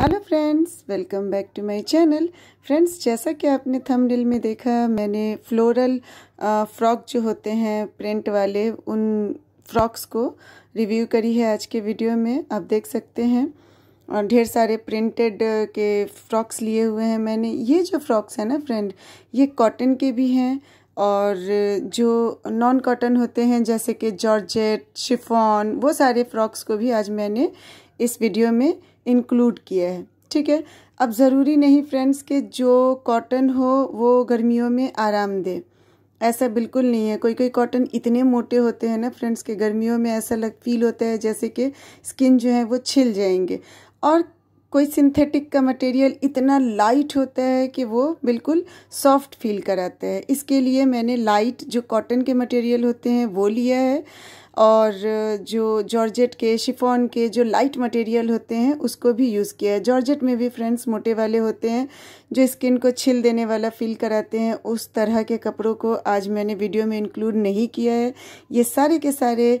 hello friends welcome back to my channel friends जैसा कि आपने थंबनेल में देखा मैंने फ्लोरल फ्रॉक जो होते हैं प्रिंट वाले उन फ्रॉक्स को रिव्यू करी है आज के वीडियो में आप देख सकते हैं और ढेर सारे प्रिंटेड के फ्रॉक्स लिए हुए हैं मैंने ये जो फ्रॉक्स हैं ना फ्रेंड ये कॉटन के भी हैं और जो नॉन कॉटन होते हैं जैसे कि जॉर्जेट शिफॉन वो सारे फ्रॉक्स को भी आज मैंने इस वीडियो में इंक्लूड किया है ठीक है अब ज़रूरी नहीं फ्रेंड्स कि जो कॉटन हो वो गर्मियों में आराम दे ऐसा बिल्कुल नहीं है कोई कोई कॉटन इतने मोटे होते हैं ना फ्रेंड्स के गर्मियों में ऐसा लग फील होता है जैसे कि स्किन जो है वो छिल जाएंगे और कोई सिंथेटिक का मटेरियल इतना लाइट होता है कि वो बिल्कुल सॉफ्ट फील कराता है इसके लिए मैंने लाइट जो कॉटन के मटेरियल होते हैं वो लिया है और जो जॉर्जेट के शिफॉन के जो लाइट मटेरियल होते हैं उसको भी यूज़ किया है जॉर्जेट में भी फ्रेंड्स मोटे वाले होते हैं जो स्किन को छिल देने वाला फील कराते हैं उस तरह के कपड़ों को आज मैंने वीडियो में इंक्लूड नहीं किया है ये सारे के सारे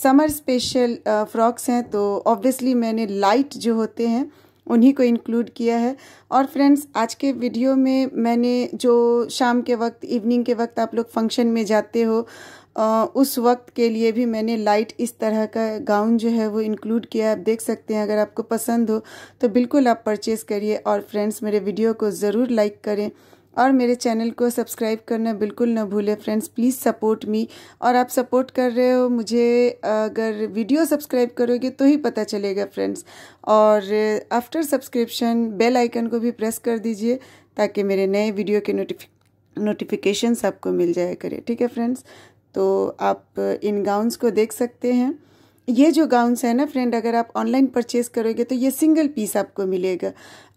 समर स्पेशल फ्रॉक्स हैं तो ऑब्वियसली मैंने लाइट जो होते हैं उन्हीं को इंक्लूड किया है और फ्रेंड्स आज के वीडियो में मैंने जो शाम के वक्त इवनिंग के वक्त आप लोग फंक्शन में जाते हो उस वक्त के लिए भी मैंने लाइट इस तरह का गाउन जो है वो इंक्लूड किया है आप देख सकते हैं अगर आपको पसंद हो तो बिल्कुल आप परचेज़ करिए और फ्रेंड्स मेरे वीडियो को ज़रूर लाइक करें और मेरे चैनल को सब्सक्राइब करना बिल्कुल ना भूलें फ्रेंड्स प्लीज़ सपोर्ट मी और आप सपोर्ट कर रहे हो मुझे अगर वीडियो सब्सक्राइब करोगे तो ही पता चलेगा फ्रेंड्स और आफ्टर सब्सक्रिप्शन बेल आइकन को भी प्रेस कर दीजिए ताकि मेरे नए वीडियो के नोटिफिक नोटिफिकेशन आपको मिल जाया करे ठीक है फ्रेंड्स तो आप इन गाउन्स को देख सकते हैं ये जो गाउन्स है ना फ्रेंड अगर आप ऑनलाइन परचेज करोगे तो ये सिंगल पीस आपको मिलेगा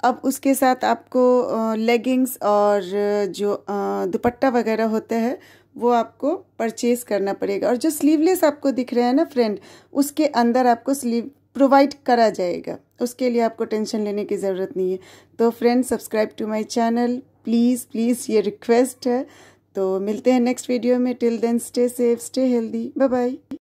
अब उसके साथ आपको लेगिंग्स और जो दुपट्टा वगैरह होता है वो आपको परचेज करना पड़ेगा और जो स्लीवलेस आपको दिख रहा है ना फ्रेंड उसके अंदर आपको स्लीव प्रोवाइड करा जाएगा उसके लिए आपको टेंशन लेने की ज़रूरत नहीं है तो friend subscribe to my channel please please ये रिक्वेस्ट है तो मिलते हैं नेक्स्ट वीडियो में till then stay safe stay healthy bye bye